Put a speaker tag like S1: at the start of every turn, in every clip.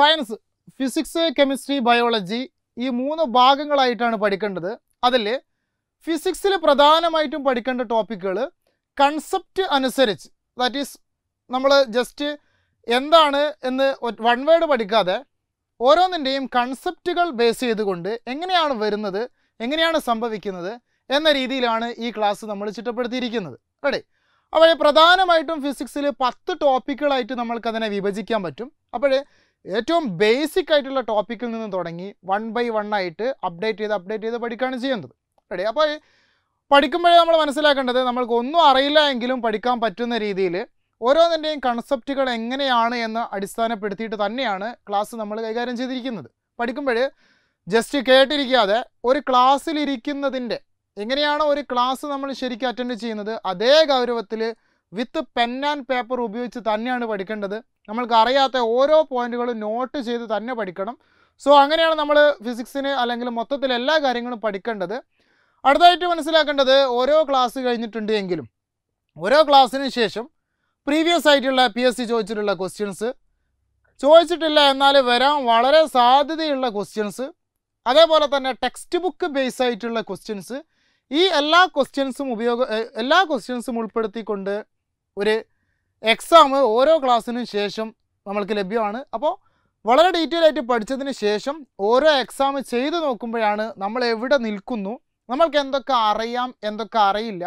S1: science physics chemistry biology ഈ മൂന്ന് ഭാഗങ്ങളായിട്ടാണ് പഠിക്കേണ്ടത് അതിൽ ഫിസിക്സിൽ പ്രധാനമായിട്ടും പഠിക്കേണ്ട ടോപ്പിക്കുകൾ കൺസെപ്റ്റ് അനുസരിച്ച് ദാറ്റ് ഈസ് നമ്മൾ ജസ്റ്റ് എന്താണ് എന്ന് വൺ വേർഡ് പഠിക്കാതെ ഓരോന്നിൻ്റെയും കൺസെപ്റ്റുകൾ ബേസ് ചെയ്തുകൊണ്ട് എങ്ങനെയാണ് വരുന്നത് എങ്ങനെയാണ് സംഭവിക്കുന്നത് എന്ന രീതിയിലാണ് ഈ ക്ലാസ് നമ്മൾ ചിട്ടപ്പെടുത്തിയിരിക്കുന്നത് റെഡി അപ്പോൾ പ്രധാനമായിട്ടും ഫിസിക്സിൽ പത്ത് ടോപ്പിക്കുകളായിട്ട് നമ്മൾക്കതിനെ വിഭജിക്കാൻ പറ്റും അപ്പോൾ ഏറ്റവും ബേസിക് ആയിട്ടുള്ള ടോപ്പിക്കിൽ നിന്ന് തുടങ്ങി വൺ ബൈ വൺ ആയിട്ട് അപ്ഡേറ്റ് ചെയ്ത് അപ്ഡേറ്റ് ചെയ്ത് പഠിക്കുകയാണ് ചെയ്യേണ്ടത് റെഡി അപ്പോൾ പഠിക്കുമ്പോഴേ നമ്മൾ മനസ്സിലാക്കേണ്ടത് നമ്മൾക്ക് ഒന്നും അറിയില്ല എങ്കിലും പഠിക്കാൻ പറ്റുന്ന രീതിയിൽ ഓരോന്നിൻ്റെയും കൺസെപ്റ്റുകൾ എങ്ങനെയാണ് എന്ന് അടിസ്ഥാനപ്പെടുത്തിയിട്ട് തന്നെയാണ് ക്ലാസ് നമ്മൾ കൈകാര്യം ചെയ്തിരിക്കുന്നത് പഠിക്കുമ്പോൾ ജസ്റ്റ് കേട്ടിരിക്കാതെ ഒരു ക്ലാസ്സിലിരിക്കുന്നതിൻ്റെ എങ്ങനെയാണ് ഒരു ക്ലാസ് നമ്മൾ ശരിക്കും അറ്റൻഡ് ചെയ്യുന്നത് അതേ ഗൗരവത്തിൽ വിത്ത് പെൻ ആൻഡ് പേപ്പർ ഉപയോഗിച്ച് തന്നെയാണ് പഠിക്കേണ്ടത് നമ്മൾക്ക് അറിയാത്ത ഓരോ പോയിന്റുകളും നോട്ട് ചെയ്ത് തന്നെ പഠിക്കണം സോ അങ്ങനെയാണ് നമ്മൾ ഫിസിക്സിന് അല്ലെങ്കിൽ മൊത്തത്തിൽ എല്ലാ കാര്യങ്ങളും പഠിക്കേണ്ടത് അടുത്തായിട്ട് മനസ്സിലാക്കേണ്ടത് ഓരോ ക്ലാസ് കഴിഞ്ഞിട്ടുണ്ട് എങ്കിലും ഓരോ ക്ലാസ്സിന് ശേഷം പ്രീവിയസ് ആയിട്ടുള്ള പി എസ് സി ചോദിച്ചിട്ടുള്ള ക്വസ്റ്റ്യൻസ് ചോദിച്ചിട്ടില്ല എന്നാൽ വരാൻ വളരെ സാധ്യതയുള്ള ക്വസ്റ്റ്യൻസ് അതേപോലെ തന്നെ ടെക്സ്റ്റ് ബുക്ക് ബേസ് ആയിട്ടുള്ള ക്വസ്റ്റ്യൻസ് ഈ എല്ലാ ക്വസ്റ്റ്യൻസും ഉപയോഗ എല്ലാ ക്വസ്റ്റ്യൻസും ഉൾപ്പെടുത്തിക്കൊണ്ട് ഒരു എക്സാം ഓരോ ക്ലാസ്സിനും ശേഷം നമ്മൾക്ക് ലഭ്യമാണ് അപ്പോൾ വളരെ ഡീറ്റെയിൽ ആയിട്ട് പഠിച്ചതിന് ശേഷം ഓരോ എക്സാം ചെയ്തു നോക്കുമ്പോഴാണ് നമ്മൾ എവിടെ നിൽക്കുന്നു നമ്മൾക്ക് എന്തൊക്കെ അറിയാം എന്തൊക്കെ അറിയില്ല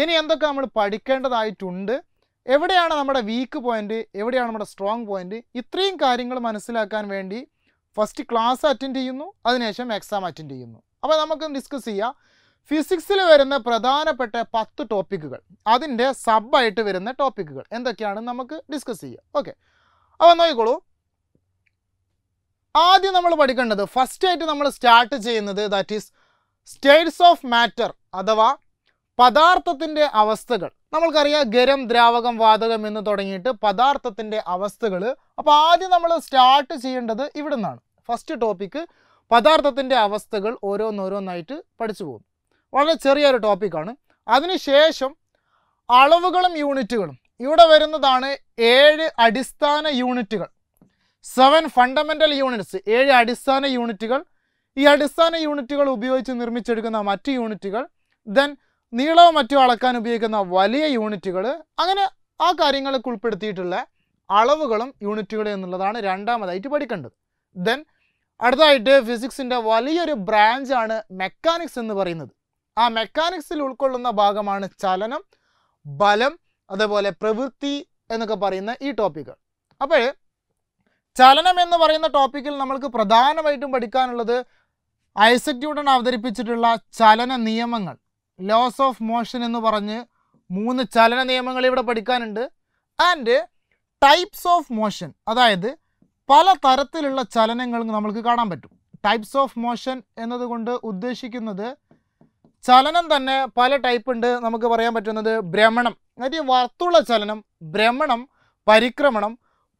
S1: ഇനി എന്തൊക്കെ നമ്മൾ പഠിക്കേണ്ടതായിട്ടുണ്ട് എവിടെയാണ് നമ്മുടെ വീക്ക് പോയിൻ്റ് എവിടെയാണ് നമ്മുടെ സ്ട്രോങ് പോയിൻ്റ് ഇത്രയും കാര്യങ്ങൾ മനസ്സിലാക്കാൻ വേണ്ടി ഫസ്റ്റ് ക്ലാസ് അറ്റൻഡ് ചെയ്യുന്നു അതിനുശേഷം എക്സാം അറ്റൻഡ് ചെയ്യുന്നു അപ്പോൾ നമുക്ക് ഡിസ്കസ് ചെയ്യാം ഫിസിക്സിൽ വരുന്ന പ്രധാനപ്പെട്ട പത്ത് ടോപ്പിക്കുകൾ അതിൻ്റെ സബായിട്ട് വരുന്ന ടോപ്പിക്കുകൾ എന്തൊക്കെയാണ് നമുക്ക് ഡിസ്കസ് ചെയ്യാം ഓക്കെ അപ്പോൾ നോക്കിക്കോളൂ ആദ്യം നമ്മൾ പഠിക്കേണ്ടത് ഫസ്റ്റ് ആയിട്ട് നമ്മൾ സ്റ്റാർട്ട് ചെയ്യുന്നത് that is states of matter അഥവാ പദാർത്ഥത്തിൻ്റെ അവസ്ഥകൾ നമ്മൾക്കറിയാം ഗരം ദ്രാവകം വാതകം എന്ന് തുടങ്ങിയിട്ട് പദാർത്ഥത്തിൻ്റെ അവസ്ഥകൾ അപ്പോൾ ആദ്യം നമ്മൾ സ്റ്റാർട്ട് ചെയ്യേണ്ടത് ഇവിടെ ഫസ്റ്റ് ടോപ്പിക്ക് പദാർത്ഥത്തിൻ്റെ അവസ്ഥകൾ ഓരോന്നോരോന്നായിട്ട് പഠിച്ചു പോകും വളരെ ചെറിയൊരു ടോപ്പിക്കാണ് അതിനുശേഷം അളവുകളും യൂണിറ്റുകളും ഇവിടെ വരുന്നതാണ് ഏഴ് അടിസ്ഥാന യൂണിറ്റുകൾ സെവൻ ഫണ്ടമെൻ്റൽ യൂണിറ്റ്സ് ഏഴ് അടിസ്ഥാന യൂണിറ്റുകൾ ഈ അടിസ്ഥാന യൂണിറ്റുകൾ ഉപയോഗിച്ച് നിർമ്മിച്ചെടുക്കുന്ന മറ്റ് യൂണിറ്റുകൾ ദെൻ നീളവും മറ്റും അളക്കാൻ ഉപയോഗിക്കുന്ന വലിയ യൂണിറ്റുകൾ അങ്ങനെ ആ കാര്യങ്ങൾക്ക് ഉൾപ്പെടുത്തിയിട്ടുള്ള അളവുകളും യൂണിറ്റുകളും എന്നുള്ളതാണ് രണ്ടാമതായിട്ട് പഠിക്കേണ്ടത് ദെൻ അടുത്തതായിട്ട് ഫിസിക്സിൻ്റെ വലിയൊരു ബ്രാഞ്ചാണ് മെക്കാനിക്സ് എന്ന് പറയുന്നത് ആ മെക്കാനിക്സിൽ ഉൾക്കൊള്ളുന്ന ഭാഗമാണ് ചലനം ബലം അതേപോലെ പ്രവൃത്തി എന്നൊക്കെ പറയുന്ന ഈ ടോപ്പിക്കുകൾ അപ്പോൾ ചലനം എന്ന് പറയുന്ന ടോപ്പിക്കിൽ നമ്മൾക്ക് പ്രധാനമായിട്ടും പഠിക്കാനുള്ളത് ഐസക് ന്യൂട്ടൺ അവതരിപ്പിച്ചിട്ടുള്ള ചലന നിയമങ്ങൾ ലോസ് ഓഫ് മോഷൻ എന്ന് പറഞ്ഞ് മൂന്ന് ചലന നിയമങ്ങൾ ഇവിടെ പഠിക്കാനുണ്ട് ആൻഡ് ടൈപ്സ് ഓഫ് മോഷൻ അതായത് പല തരത്തിലുള്ള ചലനങ്ങൾ നമ്മൾക്ക് കാണാൻ പറ്റും ടൈപ്സ് ഓഫ് മോഷൻ എന്നതുകൊണ്ട് ഉദ്ദേശിക്കുന്നത് ചലനം തന്നെ പല ടൈപ്പ് ഉണ്ട് നമുക്ക് പറയാൻ പറ്റുന്നത് ഭ്രമണം അതായത് ഈ വർത്തുള്ള ചലനം ഭ്രമണം പരിക്രമണം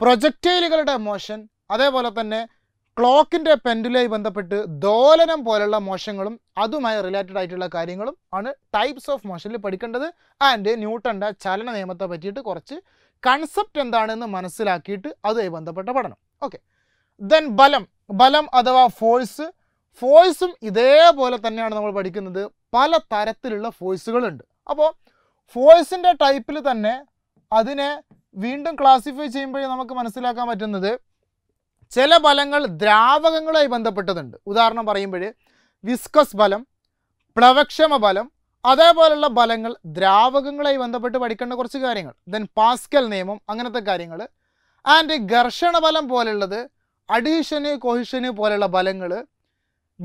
S1: പ്രൊജക്റ്റൈലുകളുടെ മോഷൻ അതേപോലെ തന്നെ ക്ലോക്കിൻ്റെ പെൻഡിലുമായി ബന്ധപ്പെട്ട് ദോലനം പോലുള്ള മോശങ്ങളും അതുമായി റിലേറ്റഡ് ആയിട്ടുള്ള കാര്യങ്ങളും ആണ് ടൈപ്സ് ഓഫ് മോഷനിൽ പഠിക്കേണ്ടത് ആൻഡ് ന്യൂട്ടൻ്റെ ചലന നിയമത്തെ പറ്റിയിട്ട് കുറച്ച് കൺസെപ്റ്റ് എന്താണെന്ന് മനസ്സിലാക്കിയിട്ട് അതുമായി ബന്ധപ്പെട്ട പഠനം ഓക്കെ ദെൻ ബലം ബലം അഥവാ ഫോഴ്സ് ഫോഴ്സും ഇതേപോലെ തന്നെയാണ് നമ്മൾ പഠിക്കുന്നത് പല തരത്തിലുള്ള ഫോഴ്സുകളുണ്ട് അപ്പോൾ ഫോഴ്സിൻ്റെ ടൈപ്പിൽ തന്നെ അതിനെ വീണ്ടും ക്ലാസിഫൈ ചെയ്യുമ്പോഴേ നമുക്ക് മനസ്സിലാക്കാൻ പറ്റുന്നത് ചില ബലങ്ങൾ ദ്രാവകങ്ങളുമായി ബന്ധപ്പെട്ടതുണ്ട് ഉദാഹരണം പറയുമ്പോൾ വിസ്കസ് ബലം പ്ലവക്ഷമ ബലം അതേപോലെയുള്ള ബലങ്ങൾ ദ്രാവകങ്ങളുമായി ബന്ധപ്പെട്ട് പഠിക്കേണ്ട കുറച്ച് കാര്യങ്ങൾ ദെൻ പാസ്കൽ നിയമം അങ്ങനത്തെ കാര്യങ്ങൾ ആൻഡ് ഘർഷണ ബലം പോലുള്ളത് അഡീഷന് കൊഹിഷന് പോലെയുള്ള ബലങ്ങൾ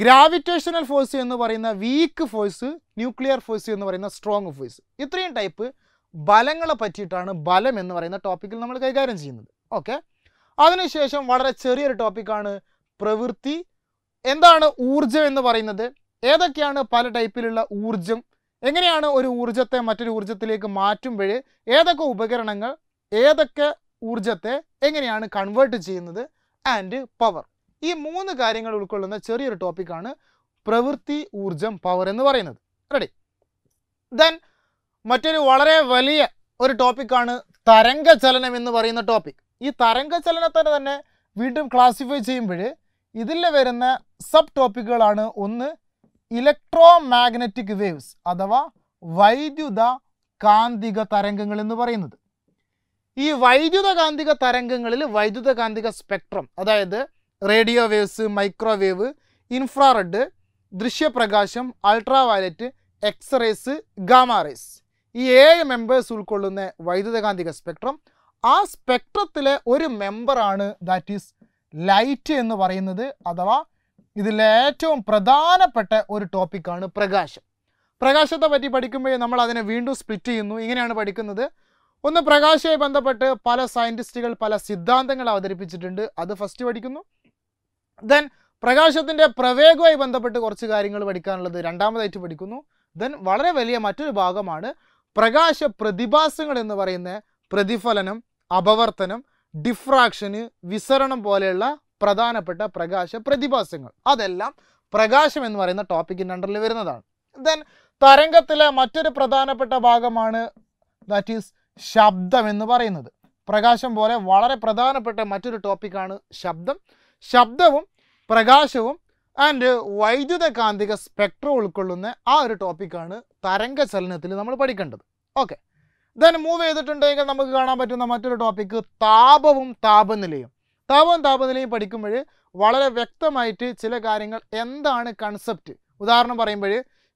S1: ഗ്രാവിറ്റേഷണൽ ഫോഴ്സ് എന്ന് പറയുന്ന വീക്ക് ഫോഴ്സ് ന്യൂക്ലിയർ ഫോഴ്സ് എന്ന് പറയുന്ന സ്ട്രോങ് ഫോഴ്സ് ഇത്രയും ടൈപ്പ് ബലങ്ങളെ പറ്റിയിട്ടാണ് ബലം എന്ന് പറയുന്ന ടോപ്പിക്കിൽ നമ്മൾ കൈകാര്യം ചെയ്യുന്നത് ഓക്കെ അതിനുശേഷം വളരെ ചെറിയൊരു ടോപ്പിക്കാണ് പ്രവൃത്തി എന്താണ് ഊർജം എന്ന് പറയുന്നത് ഏതൊക്കെയാണ് പല ടൈപ്പിലുള്ള ഊർജം എങ്ങനെയാണ് ഒരു ഊർജത്തെ മറ്റൊരു ഊർജത്തിലേക്ക് മാറ്റുമ്പോൾ ഏതൊക്കെ ഉപകരണങ്ങൾ ഏതൊക്കെ ഊർജത്തെ എങ്ങനെയാണ് കൺവേർട്ട് ചെയ്യുന്നത് ആൻഡ് പവർ ഈ മൂന്ന് കാര്യങ്ങൾ ഉൾക്കൊള്ളുന്ന ചെറിയൊരു ടോപ്പിക്കാണ് പ്രവൃത്തി ഊർജം പവർ എന്ന് പറയുന്നത് റെഡി ദെൻ മറ്റൊരു വളരെ വലിയ ഒരു ടോപ്പിക്കാണ് തരംഗചലനം എന്ന് പറയുന്ന ടോപ്പിക് ഈ തരംഗചലനത്തിന് തന്നെ വീണ്ടും ക്ലാസിഫൈ ചെയ്യുമ്പോൾ ഇതിൽ വരുന്ന സബ് ടോപ്പിക്കുകളാണ് ഒന്ന് ഇലക്ട്രോ മാഗ്നറ്റിക് വേവ്സ് അഥവാ വൈദ്യുത കാന്തിക തരംഗങ്ങൾ എന്ന് പറയുന്നത് ഈ വൈദ്യുത കാന്തിക തരംഗങ്ങളിൽ വൈദ്യുത കാന്തിക സ്പെക്ട്രം അതായത് റേഡിയോ വേവ്സ് മൈക്രോവേവ് ഇൻഫ്രാറെഡ് ദൃശ്യപ്രകാശം അൾട്രാവയലറ്റ് എക്സ്റേസ് ഗാമാറേസ് ഈ ഏഴ് മെമ്പേഴ്സ് ഉൾക്കൊള്ളുന്ന വൈദ്യുതകാന്തിക സ്പെക്ട്രം ആ സ്പെക്ട്രത്തിലെ ഒരു മെമ്പറാണ് ദാറ്റ് ഈസ് ലൈറ്റ് എന്ന് പറയുന്നത് അഥവാ ഇതിലേറ്റവും ഏറ്റവും പ്രധാനപ്പെട്ട ഒരു ടോപ്പിക്കാണ് പ്രകാശം പ്രകാശത്തെ പറ്റി പഠിക്കുമ്പോൾ നമ്മൾ അതിനെ വീണ്ടും സ്പ്ലിറ്റ് ചെയ്യുന്നു ഇങ്ങനെയാണ് പഠിക്കുന്നത് ഒന്ന് പ്രകാശവുമായി ബന്ധപ്പെട്ട് പല സയൻറ്റിസ്റ്റുകൾ പല സിദ്ധാന്തങ്ങൾ അവതരിപ്പിച്ചിട്ടുണ്ട് അത് ഫസ്റ്റ് പഠിക്കുന്നു ദെൻ പ്രകാശത്തിൻ്റെ പ്രവേഗവുമായി ബന്ധപ്പെട്ട് കുറച്ച് കാര്യങ്ങൾ പഠിക്കാനുള്ളത് രണ്ടാമതായിട്ട് പഠിക്കുന്നു ദെൻ വളരെ വലിയ മറ്റൊരു ഭാഗമാണ് പ്രകാശ പ്രതിഭാസങ്ങൾ എന്ന് പറയുന്ന പ്രതിഫലനം അപവർത്തനം ഡിഫ്രാക്ഷന് വിസരണം പോലെയുള്ള പ്രധാനപ്പെട്ട പ്രകാശ പ്രതിഭാസങ്ങൾ അതെല്ലാം പ്രകാശം എന്ന് പറയുന്ന ടോപ്പിക്കിൻ്റെ അണ്ടറിൽ വരുന്നതാണ് ദെൻ തരംഗത്തിലെ മറ്റൊരു പ്രധാനപ്പെട്ട ഭാഗമാണ് ദാറ്റ് ഈസ് ശബ്ദം എന്ന് പറയുന്നത് പ്രകാശം പോലെ വളരെ പ്രധാനപ്പെട്ട മറ്റൊരു ടോപ്പിക്കാണ് ശബ്ദം ശബ്ദവും പ്രകാശവും ആൻഡ് വൈദ്യുത കാന്തിക സ്പെക്ട്രം ഉൾക്കൊള്ളുന്ന ആ ഒരു ടോപ്പിക്കാണ് തരംഗ ചലനത്തിൽ നമ്മൾ പഠിക്കേണ്ടത് ഓക്കെ ദെൻ മൂവ് ചെയ്തിട്ടുണ്ടെങ്കിൽ നമുക്ക് കാണാൻ പറ്റുന്ന മറ്റൊരു ടോപ്പിക്ക് താപവും താപനിലയും താപവും താപനിലയും പഠിക്കുമ്പോൾ വളരെ വ്യക്തമായിട്ട് ചില കാര്യങ്ങൾ എന്താണ് കൺസെപ്റ്റ് ഉദാഹരണം പറയുമ്പോൾ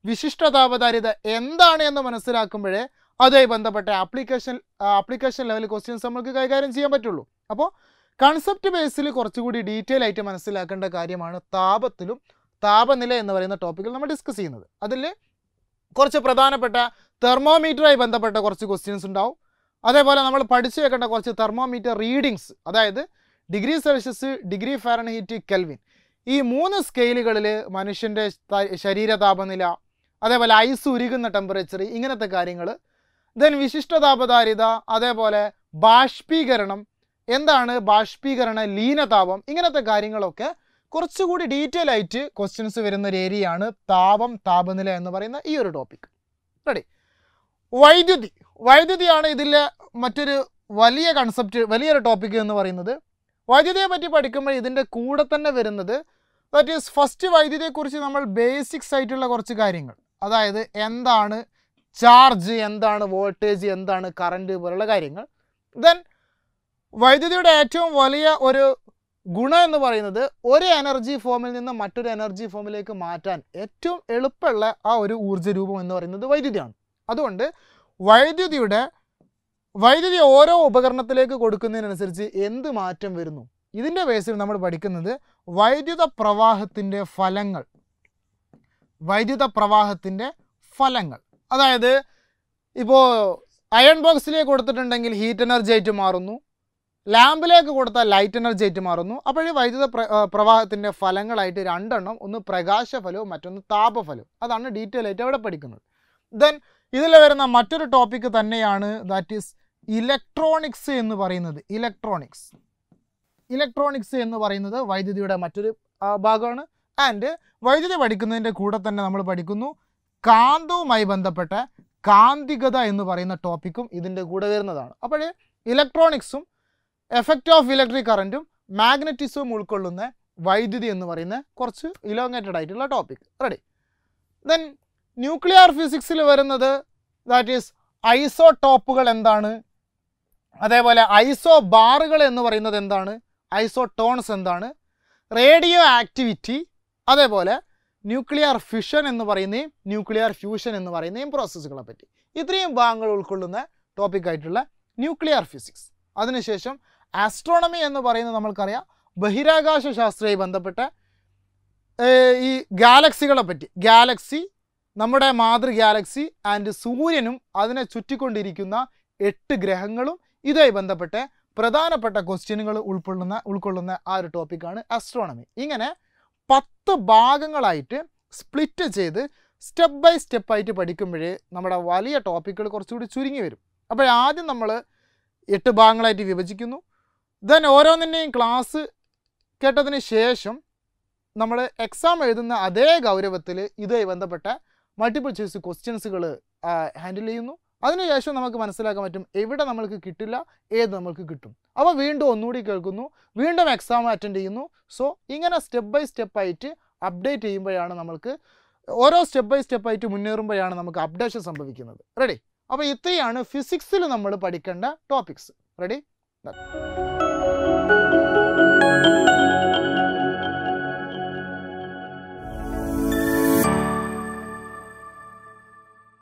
S1: വിശിഷ്ട താപധാരിത എന്താണ് എന്ന് മനസ്സിലാക്കുമ്പോഴേ അതുമായി ബന്ധപ്പെട്ട ആപ്ലിക്കേഷൻ ആപ്ലിക്കേഷൻ ലെവൽ ക്വസ്റ്റ്യൻസ് നമുക്ക് കൈകാര്യം ചെയ്യാൻ പറ്റുള്ളൂ അപ്പോൾ കൺസെപ്റ്റ് ബേസിൽ കുറച്ചുകൂടി ഡീറ്റെയിൽ ആയിട്ട് മനസ്സിലാക്കേണ്ട കാര്യമാണ് താപത്തിലും താപനില എന്ന് പറയുന്ന ടോപ്പിക്കിൽ നമ്മൾ ഡിസ്കസ് ചെയ്യുന്നത് അതിൽ കുറച്ച് പ്രധാനപ്പെട്ട തെർമോമീറ്ററുമായി ബന്ധപ്പെട്ട കുറച്ച് ക്വസ്റ്റ്യൻസ് ഉണ്ടാവും അതേപോലെ നമ്മൾ പഠിച്ചു വെക്കേണ്ട കുറച്ച് തെർമോമീറ്റർ റീഡിങ്സ് അതായത് degree Celsius degree Fahrenheit Kelvin ഈ മൂന്ന് സ്കെയിലുകളിൽ മനുഷ്യൻ്റെ ശരീര താപനില അതേപോലെ ഐസ് ഉരുകുന്ന ടെമ്പറേച്ചർ ഇങ്ങനത്തെ കാര്യങ്ങൾ ദെൻ വിശിഷ്ട താപധാരിത അതേപോലെ ബാഷ്പീകരണം എന്താണ് ബാഷ്പീകരണ ലീനതാപം ഇങ്ങനത്തെ കാര്യങ്ങളൊക്കെ കുറച്ചുകൂടി ഡീറ്റെയിൽ ആയിട്ട് ക്വസ്റ്റ്യൻസ് വരുന്ന ഒരു ഏരിയയാണ് താപം താപനില എന്ന് പറയുന്ന ഈ ഒരു ടോപ്പിക് റെഡി വൈദ്യുതി വൈദ്യുതിയാണ് ഇതിലെ മറ്റൊരു വലിയ കൺസെപ്റ്റ് വലിയൊരു ടോപ്പിക് എന്ന് പറയുന്നത് വൈദ്യുതിയെ പറ്റി പഠിക്കുമ്പോൾ ഇതിൻ്റെ കൂടെ തന്നെ വരുന്നത് ദാറ്റ് ഈസ് ഫസ്റ്റ് വൈദ്യുതിയെക്കുറിച്ച് നമ്മൾ ബേസിക്സ് ആയിട്ടുള്ള കുറച്ച് കാര്യങ്ങൾ അതായത് എന്താണ് ചാർജ് എന്താണ് വോൾട്ടേജ് എന്താണ് കറണ്ട് പോലുള്ള കാര്യങ്ങൾ ദെൻ വൈദ്യുതിയുടെ ഏറ്റവും വലിയ ഒരു ഗുണം എന്ന് പറയുന്നത് ഒരു എനർജി ഫോമിൽ നിന്ന് മറ്റൊരു എനർജി ഫോമിലേക്ക് മാറ്റാൻ ഏറ്റവും എളുപ്പമുള്ള ആ ഒരു ഊർജ്ജ രൂപം എന്ന് പറയുന്നത് വൈദ്യുതിയാണ് അതുകൊണ്ട് വൈദ്യുതിയുടെ വൈദ്യുതി ഓരോ ഉപകരണത്തിലേക്ക് കൊടുക്കുന്നതിനനുസരിച്ച് എന്ത് മാറ്റം വരുന്നു ഇതിൻ്റെ ബേസിൽ നമ്മൾ പഠിക്കുന്നത് വൈദ്യുത പ്രവാഹത്തിൻ്റെ ഫലങ്ങൾ വൈദ്യുത പ്രവാഹത്തിൻ്റെ ഫലങ്ങൾ അതായത് ഇപ്പോൾ അയൺ ബോക്സിലേക്ക് കൊടുത്തിട്ടുണ്ടെങ്കിൽ ഹീറ്റ് എനർജി ആയിട്ട് മാറുന്നു ലാമ്പിലേക്ക് കൊടുത്ത ലൈറ്റ് എനർജി ആയിട്ട് മാറുന്നു അപ്പോഴേ വൈദ്യുത പ്രവാഹത്തിൻ്റെ ഫലങ്ങളായിട്ട് രണ്ടെണ്ണം ഒന്ന് പ്രകാശഫലവും മറ്റൊന്ന് താപഫലവും അതാണ് ഡീറ്റെയിൽ ആയിട്ട് അവിടെ പഠിക്കുന്നത് ദെൻ ഇതിൽ വരുന്ന മറ്റൊരു ടോപ്പിക് തന്നെയാണ് ദാറ്റ് ഈസ് ഇലക്ട്രോണിക്സ് എന്ന് പറയുന്നത് ഇലക്ട്രോണിക്സ് ഇലക്ട്രോണിക്സ് എന്ന് പറയുന്നത് വൈദ്യുതിയുടെ മറ്റൊരു ഭാഗമാണ് ആൻഡ് വൈദ്യുതി പഠിക്കുന്നതിൻ്റെ കൂടെ തന്നെ നമ്മൾ പഠിക്കുന്നു കാന്തവുമായി ബന്ധപ്പെട്ട കാന്തികത എന്ന് പറയുന്ന ടോപ്പിക്കും ഇതിൻ്റെ കൂടെ വരുന്നതാണ് അപ്പോൾ ഇലക്ട്രോണിക്സും എഫക്റ്റ് ഓഫ് ഇലക്ട്രിക് കറൻറ്റും മാഗ്നറ്റിസവും ഉൾക്കൊള്ളുന്ന വൈദ്യുതി എന്ന് പറയുന്ന കുറച്ച് ഇലോങ്ങേറ്റഡ് ആയിട്ടുള്ള ടോപ്പിക് റെഡി ദെൻ ന്യൂക്ലിയർ ഫിസിക്സിൽ വരുന്നത് ദാറ്റ് ഈസ് ഐസോടോപ്പുകൾ എന്താണ് അതേപോലെ ഐസോ ബാറുകൾ എന്ന് പറയുന്നത് എന്താണ് ഐസോ ടോൺസ് എന്താണ് റേഡിയോ ആക്ടിവിറ്റി അതേപോലെ ന്യൂക്ലിയർ ഫിഷൻ എന്ന് പറയുന്നതും ന്യൂക്ലിയർ ഫ്യൂഷൻ എന്ന് പറയുന്നതും പ്രോസസ്സുകളെ പറ്റി ഇത്രയും ഭാഗങ്ങൾ ഉൾക്കൊള്ളുന്ന ടോപ്പിക്കായിട്ടുള്ള ന്യൂക്ലിയർ ഫിസിക്സ് അതിനുശേഷം ആസ്ട്രോണമി എന്ന് പറയുന്നത് നമ്മൾക്കറിയാം ബഹിരാകാശ ശാസ്ത്രവുമായി ബന്ധപ്പെട്ട ഈ ഗാലക്സികളെ പറ്റി ഗാലക്സി നമ്മുടെ മാതൃ ഗാലക്സി ആൻഡ് സൂര്യനും അതിനെ ചുറ്റിക്കൊണ്ടിരിക്കുന്ന എട്ട് ഗ്രഹങ്ങളും ഇതുമായി ബന്ധപ്പെട്ട പ്രധാനപ്പെട്ട ക്വസ്റ്റ്യനുകൾ ഉൾക്കൊള്ളുന്ന ഉൾക്കൊള്ളുന്ന ആ ഒരു ടോപ്പിക്കാണ് ആസ്ട്രോണമി ഇങ്ങനെ പത്ത് ഭാഗങ്ങളായിട്ട് സ്പ്ലിറ്റ് ചെയ്ത് സ്റ്റെപ്പ് ബൈ സ്റ്റെപ്പായിട്ട് പഠിക്കുമ്പോഴേ നമ്മുടെ വലിയ ടോപ്പിക്കുകൾ കുറച്ചുകൂടി ചുരുങ്ങി വരും അപ്പോൾ ആദ്യം നമ്മൾ എട്ട് ഭാഗങ്ങളായിട്ട് വിഭജിക്കുന്നു ദെൻ ഓരോന്നിൻ്റെയും ക്ലാസ് കേട്ടതിന് ശേഷം നമ്മൾ എക്സാം എഴുതുന്ന അതേ ഗൗരവത്തിൽ ഇതുമായി ബന്ധപ്പെട്ട മൾട്ടിപ്പിൾ ചോയ്സ് ക്വസ്റ്റ്യൻസുകൾ ഹാൻഡിൽ ചെയ്യുന്നു അതിനുശേഷം നമുക്ക് മനസ്സിലാക്കാൻ പറ്റും എവിടെ നമ്മൾക്ക് കിട്ടില്ല ഏത് നമ്മൾക്ക് കിട്ടും അപ്പോൾ വീണ്ടും ഒന്നുകൂടി കേൾക്കുന്നു വീണ്ടും എക്സാം അറ്റൻഡ് ചെയ്യുന്നു സോ ഇങ്ങനെ സ്റ്റെപ്പ് ബൈ സ്റ്റെപ്പായിട്ട് അപ്ഡേറ്റ് ചെയ്യുമ്പോഴാണ് നമ്മൾക്ക് ഓരോ സ്റ്റെപ്പ് ബൈ സ്റ്റെപ്പായിട്ട് മുന്നേറുമ്പോഴാണ് നമുക്ക് അപ്ഡേഷൻ സംഭവിക്കുന്നത് റെഡി അപ്പോൾ ഇത്രയാണ് ഫിസിക്സിൽ നമ്മൾ പഠിക്കേണ്ട ടോപ്പിക്സ് റെഡി